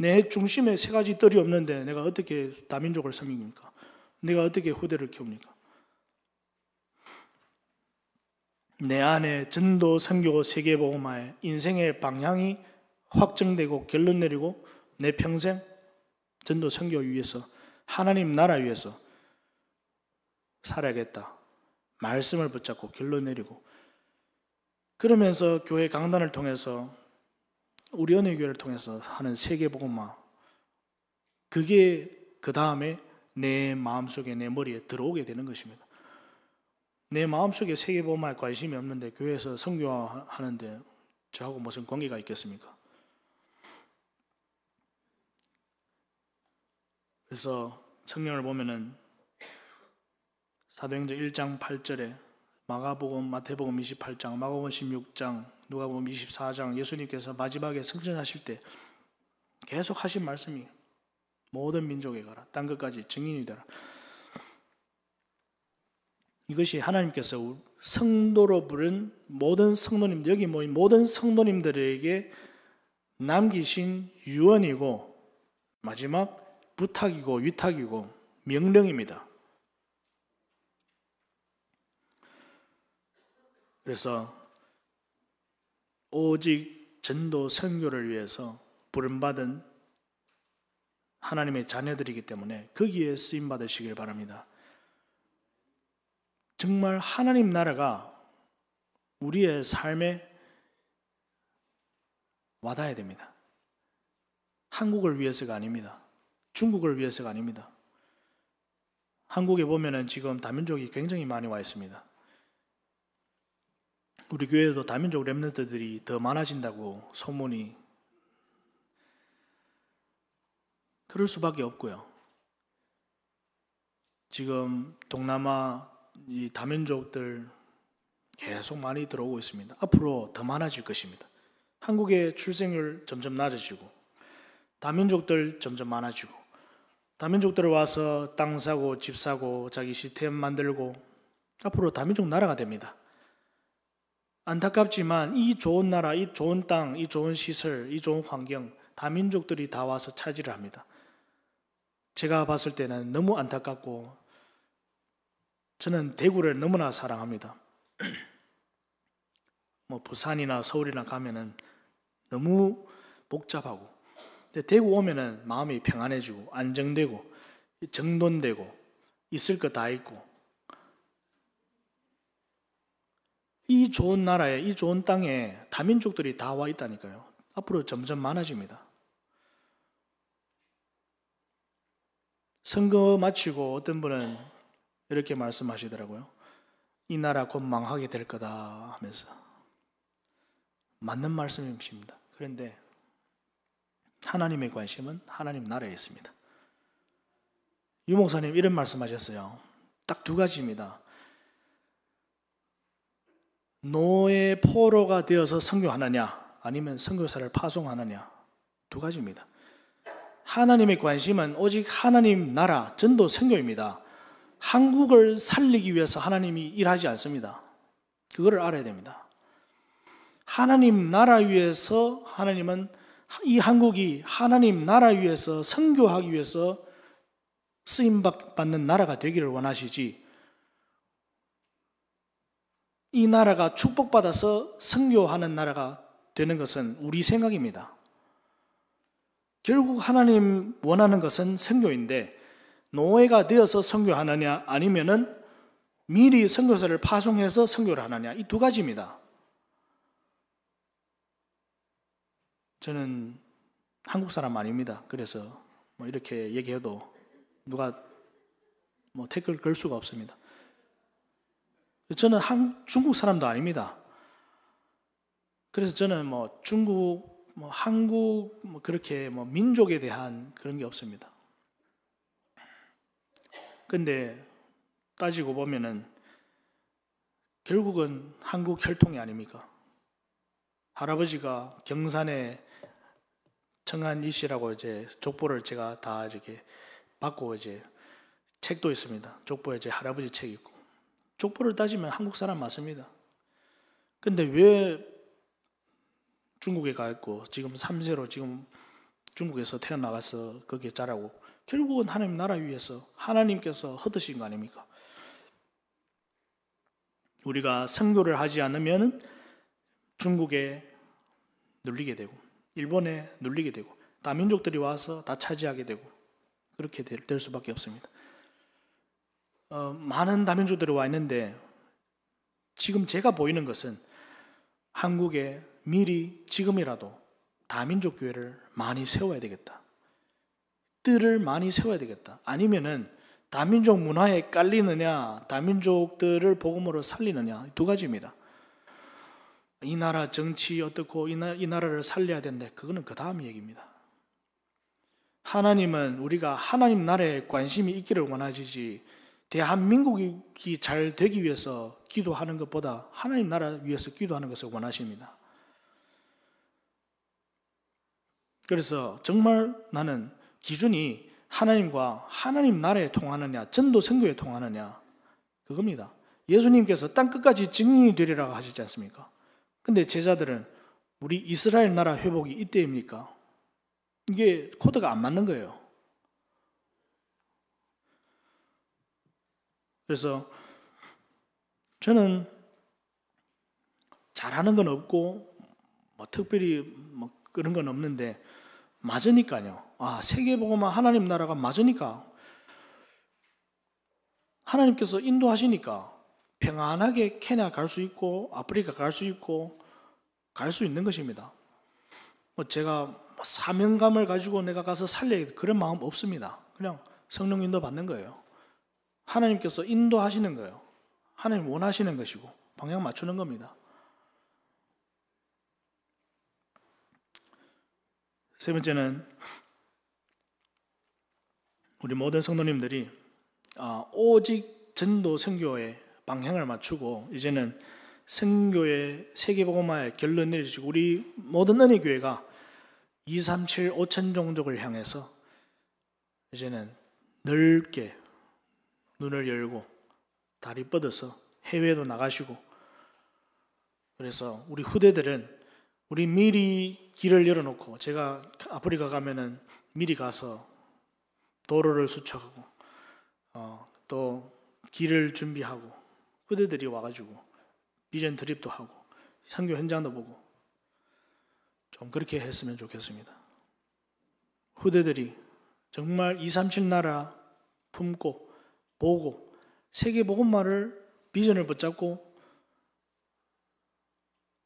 [SPEAKER 1] 내 중심에 세 가지 뜰이 없는데 내가 어떻게 다민족을 섬깁니까? 내가 어떻게 후대를 키웁니까? 내 안에 전도, 선교, 세계보호마에 인생의 방향이 확정되고 결론 내리고 내 평생 전도, 선교 위해서 하나님 나라 위해서 살아야겠다. 말씀을 붙잡고 결론 내리고 그러면서 교회 강단을 통해서 우리 연예교회를 통해서 하는 세계복음화 그게 그 다음에 내 마음속에 내 머리에 들어오게 되는 것입니다. 내 마음속에 세계복음화에 관심이 없는데 교회에서 성교하는데 저하고 무슨 관계가 있겠습니까? 그래서 성경을 보면은 사도행전 1장 8절에 마가복음, 마태복음 28장, 마가복음 16장, 누가복음 24장 예수님께서 마지막에 승천하실 때 계속 하신 말씀이 모든 민족에 가라 땅 끝까지 증인이 되라. 이것이 하나님께서 성도로 부른 모든 성도님 여기 모인 모든 성도님들에게 남기신 유언이고 마지막 부탁이고 위탁이고 명령입니다. 그래서 오직 전도 선교를 위해서 부름받은 하나님의 자녀들이기 때문에 거기에 쓰임 받으시길 바랍니다. 정말 하나님 나라가 우리의 삶에 와닿아야 됩니다. 한국을 위해서가 아닙니다. 중국을 위해서가 아닙니다. 한국에 보면은 지금 다민족이 굉장히 많이 와 있습니다. 우리 교회에도 다민족 랩런트들이 더 많아진다고 소문이 그럴 수밖에 없고요. 지금 동남아 이 다민족들 계속 많이 들어오고 있습니다. 앞으로 더 많아질 것입니다. 한국의 출생률 점점 낮아지고 다민족들 점점 많아지고 다민족들 와서 땅 사고 집 사고 자기 시스템 만들고 앞으로 다민족 나라가 됩니다. 안타깝지만 이 좋은 나라, 이 좋은 땅, 이 좋은 시설, 이 좋은 환경 다민족들이 다 와서 차지를 합니다. 제가 봤을 때는 너무 안타깝고 저는 대구를 너무나 사랑합니다. 뭐 부산이나 서울이나 가면은 너무 복잡하고 근데 대구 오면은 마음이 평안해지고 안정되고 정돈되고 있을 거다 있고 이 좋은 나라에, 이 좋은 땅에 다민족들이 다 와 있다니까요. 앞으로 점점 많아집니다. 선거 마치고 어떤 분은 이렇게 말씀하시더라고요. 이 나라 곧 망하게 될 거다 하면서. 맞는 말씀이십니다. 그런데 하나님의 관심은 하나님 나라에 있습니다. 유목사님 이런 말씀하셨어요. 딱 두 가지입니다. 노예 포로가 되어서 성교하느냐 아니면 성교사를 파송하느냐 두 가지입니다. 하나님의 관심은 오직 하나님 나라 전도 선교입니다. 한국을 살리기 위해서 하나님이 일하지 않습니다. 그거를 알아야 됩니다. 하나님 나라 위에서 하나님은 이 한국이 하나님 나라 위에서 선교하기 위해서 쓰임 받는 나라가 되기를 원하시지 이 나라가 축복받아서 성교하는 나라가 되는 것은 우리 생각입니다. 결국 하나님 원하는 것은 선교인데 노예가 되어서 선교하느냐 아니면은 미리 선교사를 파송해서 선교를 하느냐 이 두 가지입니다. 저는 한국 사람 아닙니다. 그래서 뭐 이렇게 얘기해도 누가 뭐 댓글 걸 수가 없습니다. 저는 한, 중국 사람도 아닙니다. 그래서 저는 뭐 중국, 뭐 한국, 뭐 그렇게 뭐 민족에 대한 그런 게 없습니다. 근데 따지고 보면은 결국은 한국 혈통이 아닙니까? 할아버지가 경산에 청한 이씨라고 이제 족보를 제가 다 이렇게 받고 이제 책도 있습니다. 족보에 제 할아버지 책 있고 족보를 따지면 한국 사람 맞습니다. 근데 왜 중국에 가 있고 지금 3세로 지금 중국에서 태어나가서 거기에 자라고 결국은 하나님 나라 위에서 하나님께서 허드신 거 아닙니까? 우리가 선교를 하지 않으면 중국에 눌리게 되고 일본에 눌리게 되고 다민족들이 와서 다 차지하게 되고 그렇게 될 수밖에 없습니다. 어, 많은 다면조들이 와 있는데 지금 제가 보이는 것은 한국에 미리 지금이라도 다민족 교회를 많이 세워야 되겠다. 뜰을 많이 세워야 되겠다. 아니면은 다민족 문화에 깔리느냐, 다민족들을 복음으로 살리느냐 두 가지입니다. 이 나라 정치 어떻고 이, 나, 이 나라를 살려야 되는데 그거는 그 다음 얘기입니다. 하나님은 우리가 하나님 나라에 관심이 있기를 원하시지 대한민국이 잘 되기 위해서 기도하는 것보다 하나님 나라 위해서 기도하는 것을 원하십니다. 그래서 정말 나는 기준이 하나님과 하나님 나라에 통하느냐, 전도 선교에 통하느냐 그겁니다. 예수님께서 땅 끝까지 증인이 되리라고 하시지 않습니까? 근데 제자들은 우리 이스라엘 나라 회복이 이때입니까? 이게 코드가 안 맞는 거예요. 그래서 저는 잘하는 건 없고 뭐 특별히 뭐 그런 건 없는데 맞으니까요. 아세계 보고만 하나님 나라가 맞으니까 하나님께서 인도하시니까 평안하게 케냐 갈 수 있고 아프리카 갈 수 있고 갈 수 있는 것입니다. 뭐 제가 사명감을 가지고 내가 가서 살려 그런 마음 없습니다. 그냥 성령 인도 받는 거예요. 하나님께서 인도하시는 거예요. 하나님 원하시는 것이고 방향 맞추는 겁니다. 세 번째는 우리 모든 성도님들이 아, 오직 전도 선교의 방향을 맞추고 이제는 선교의 세계복음화의 결론 내리시고 우리 모든 은혜 교회가 237 5천 종족을 향해서 이제는 넓게 눈을 열고 다리 뻗어서 해외도 에 나가시고 그래서 우리 후대들은 우리 미리 길을 열어놓고 제가 아프리카 가면은 미리 가서 도로를 수척하고 어, 또 길을 준비하고 후대들이 와가지고 비전 드립도 하고 선교 현장도 보고 좀 그렇게 했으면 좋겠습니다. 후대들이 정말 2, 3, 7 나라 품고 보고 세계 복음화를 비전을 붙잡고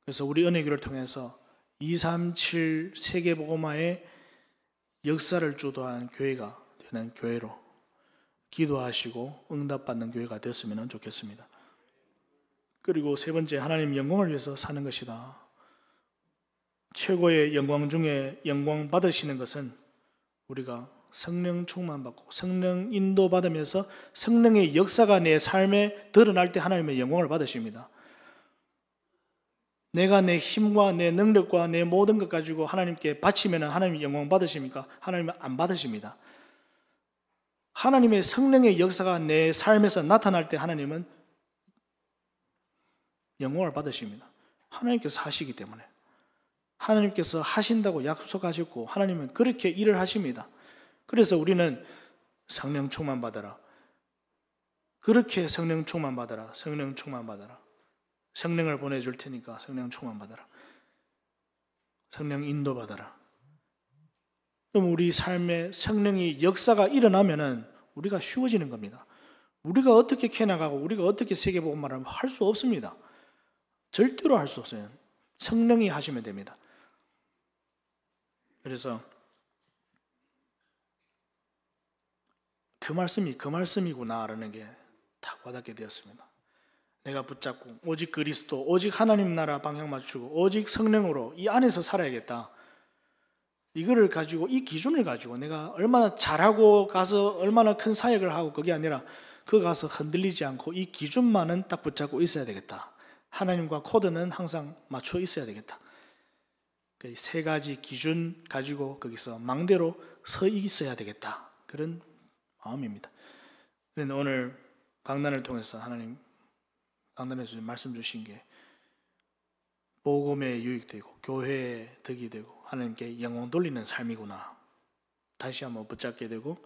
[SPEAKER 1] 그래서 우리 은혜교를 통해서 237 세계 복음화의 역사를 주도하는 교회가 되는 교회로 기도하시고 응답받는 교회가 됐으면 좋겠습니다. 그리고 세 번째 하나님 영광을 위해서 사는 것이다. 최고의 영광 중에 영광 받으시는 것은 우리가 성령 충만받고 성령 인도받으면서 성령의 역사가 내 삶에 드러날 때 하나님의 영광을 받으십니다. 내가 내 힘과 내 능력과 내 모든 것 가지고 하나님께 바치면 하나님 영광 받으십니까? 하나님은 안 받으십니다. 하나님의 성령의 역사가 내 삶에서 나타날 때 하나님은 영광을 받으십니다. 하나님께서 하시기 때문에. 하나님께서 하신다고 약속하셨고 하나님은 그렇게 일을 하십니다. 그래서 우리는 성령 충만 받아라. 그렇게 성령 충만 받아라. 성령 충만 받아라. 성령을 보내줄 테니까 성령 충만 받아라. 성령 인도 받아라. 그럼 우리 삶에 성령의 역사가 일어나면은 우리가 쉬워지는 겁니다. 우리가 어떻게 캐나가고 우리가 어떻게 세계복음말면할 수 없습니다. 절대로 할 수 없어요. 성령이 하시면 됩니다. 그래서 그 말씀이 그 말씀이구나라는 게 딱 와닿게 되었습니다. 내가 붙잡고 오직 그리스도, 오직 하나님 나라 방향 맞추고 오직 성령으로 이 안에서 살아야겠다. 이거를 가지고 이 기준을 가지고 내가 얼마나 잘하고 가서 얼마나 큰 사역을 하고 그게 아니라 그 가서 흔들리지 않고 이 기준만은 딱 붙잡고 있어야 되겠다. 하나님과 코드는 항상 맞춰 있어야 되겠다. 그러니까 세 가지 기준 가지고 거기서 망대로 서 있어야 되겠다. 그런 마음입니다. 그런데 오늘 강단을 통해서 하나님 강단에 주 말씀 주신 게 복음에 유익되고 교회에 득이 되고 하나님께 영광 돌리는 삶이구나 다시 한번 붙잡게 되고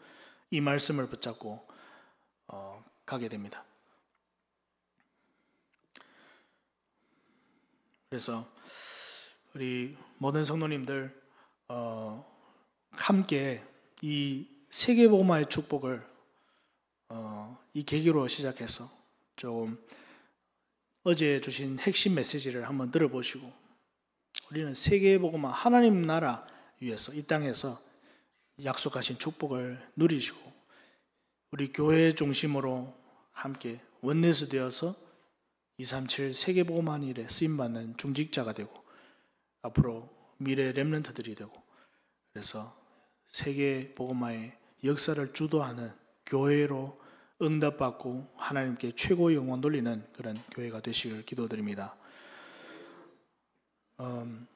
[SPEAKER 1] 이 말씀을 붙잡고 어, 가게 됩니다. 그래서 우리 모든 성도님들 어, 함께 이 세계보음화의 축복을 어, 이 계기로 시작해서 좀 어제 주신 핵심 메시지를 한번 들어보시고 우리는 세계보음화 하나님 나라 위에서 이 땅에서 약속하신 축복을 누리시고 우리 교회 중심으로 함께 원내스 되어서 237 세계복음화 일에 쓰임받는 중직자가 되고 앞으로 미래 렘런트들이 되고 그래서 세계 복음화의 역사를 주도하는 교회로 응답받고 하나님께 최고의 영원 돌리는 그런 교회가 되시길 기도드립니다. 음,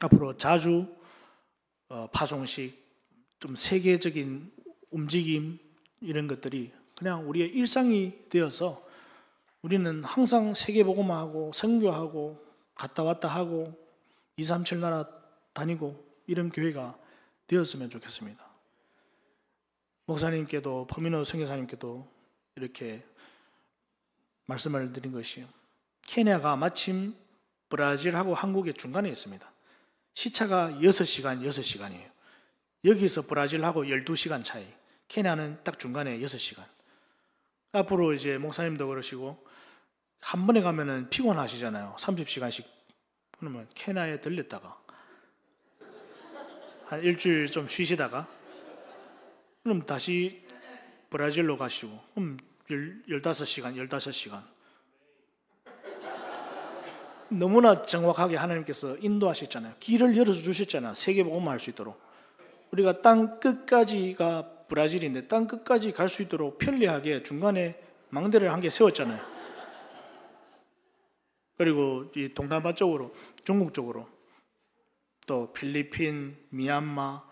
[SPEAKER 1] 앞으로 자주 어, 파송식 좀 세계적인 움직임 이런 것들이 그냥 우리의 일상이 되어서 우리는 항상 세계 복음화하고 선교하고 갔다 왔다 하고 2, 3, 7 나라 다니고 이런 교회가 되었으면 좋겠습니다. 목사님께도 퍼미노 선교사님께도 이렇게 말씀을 드린 것이 케냐가 마침 브라질하고 한국의 중간에 있습니다. 시차가 6시간, 6시간이에요. 여기서 브라질하고 12시간 차이. 케냐는 딱 중간에 6시간. 앞으로 이제 목사님도 그러시고 한 번에 가면은 피곤하시잖아요. 30시간씩 그러면 케냐에 들렸다가 한 일주일 좀 쉬시다가 그럼 다시 브라질로 가시고 그럼 15시간, 15시간 너무나 정확하게 하나님께서 인도하셨잖아요. 길을 열어주셨잖아요. 세계복음만 할수 있도록. 우리가 땅 끝까지가 브라질인데 땅 끝까지 갈 수 있도록 편리하게 중간에 망대를 한 개 세웠잖아요. 그리고 이 동남아 쪽으로, 중국 쪽으로 또 필리핀, 미얀마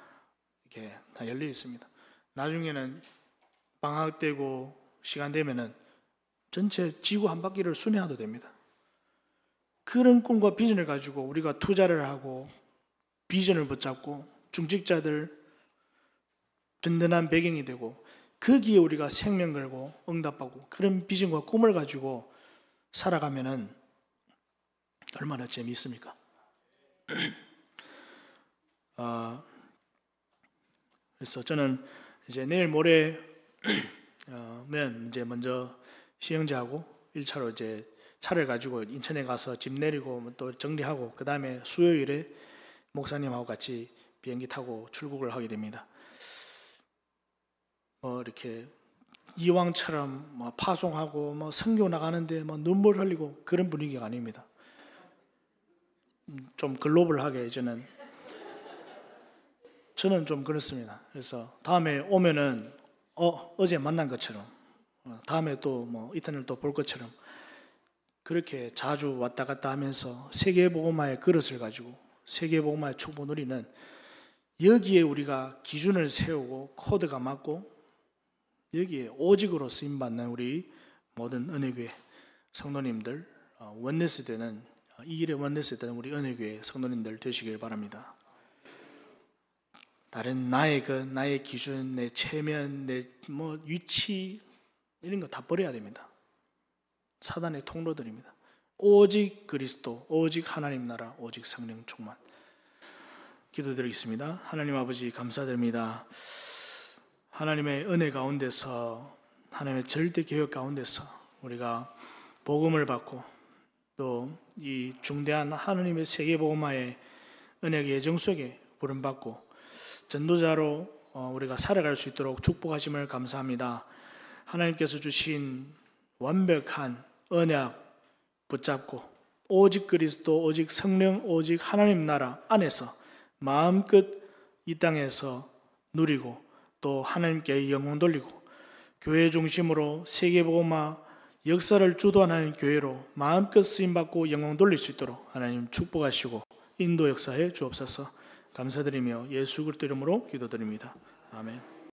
[SPEAKER 1] 이렇게 다 열려 있습니다. 나중에는 방학되고 시간 되면은 전체 지구 한 바퀴를 순회해도 됩니다. 그런 꿈과 비전을 가지고 우리가 투자를 하고 비전을 붙잡고 중직자들 든든한 배경이 되고 거기에 그 우리가 생명 걸고 응답하고 그런 비전과 꿈을 가지고 살아가면은 얼마나 재미있습니까? 어, 그래서 저는 이제 내일 모레 어, 면 이제 먼저 시행자하고 1차로 이제 차를 가지고 인천에 가서 집 내리고 뭐 또 정리하고 그 다음에 수요일에 목사님하고 같이 비행기 타고 출국을 하게 됩니다. 뭐 이렇게 이왕처럼 뭐 파송하고 뭐 선교 나가는데 뭐 눈물 흘리고 그런 분위기가 아닙니다. 음, 좀 글로벌하게 이제는 저는 좀 그렇습니다. 그래서 다음에 오면은 어, 어제 만난 것처럼 어, 다음에 또뭐 이튿날 또볼 것처럼 그렇게 자주 왔다 갔다 하면서 세계보고마의 그릇을 가지고 세계보고마의 축복 누리는 여기에 우리가 기준을 세우고 코드가 맞고 여기에 오직으로 쓰임받는 우리 모든 은혜교회 성도님들 어, 원내스 되는 어, 이 일에 원내스 되는 우리 은혜교회 성도님들 되시길 바랍니다. 다른 나의 것, 그, 나의 기준, 내 체면, 내 뭐 위치 이런 거 다 버려야 됩니다. 사단의 통로들입니다. 오직 그리스도, 오직 하나님 나라, 오직 성령 충만. 기도드리겠습니다. 하나님 아버지 감사드립니다. 하나님의 은혜 가운데서 하나님의 절대 계획 가운데서 우리가 복음을 받고 또 이 중대한 하나님의 세계 복음화의 은혜 예정 속에 부름 받고 전도자로 어, 우리가 살아갈 수 있도록 축복하심을 감사합니다. 하나님께서 주신 완벽한 언약 붙잡고 오직 그리스도, 오직 성령, 오직 하나님 나라 안에서 마음껏 이 땅에서 누리고 또 하나님께 영혼 돌리고 교회 중심으로 세계복음화 역사를 주도하는 교회로 마음껏 쓰임받고 영혼 돌릴 수 있도록 하나님 축복하시고 인도 역사에 주옵소서. 감사드리며 예수 그리스도 이름으로 기도드립니다. 아멘.